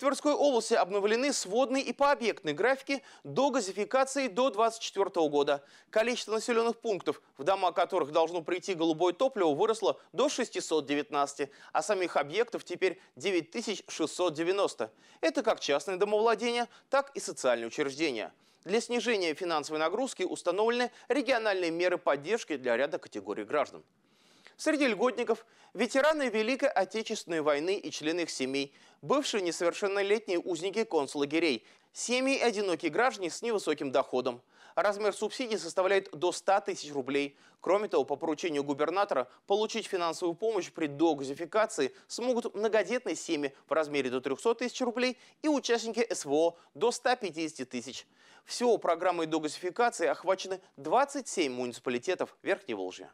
Тверской области обновлены сводные и пообъектные графики до газификации до 2024 года. Количество населенных пунктов, в дома которых должно прийти голубое топливо, выросло до 619, а самих объектов теперь 9690. Это как частные домовладения, так и социальные учреждения. Для снижения финансовой нагрузки установлены региональные меры поддержки для ряда категорий граждан. Среди льготников – ветераны Великой Отечественной войны и члены их семей, бывшие несовершеннолетние узники концлагерей, семьи одинокие граждане с невысоким доходом. Размер субсидий составляет до 100 тысяч рублей. Кроме того, по поручению губернатора получить финансовую помощь при догазификации смогут многодетные семьи в размере до 300 тысяч рублей и участники СВО до 150 тысяч. Всего программой догазификации охвачены 27 муниципалитетов Верхней Волжья.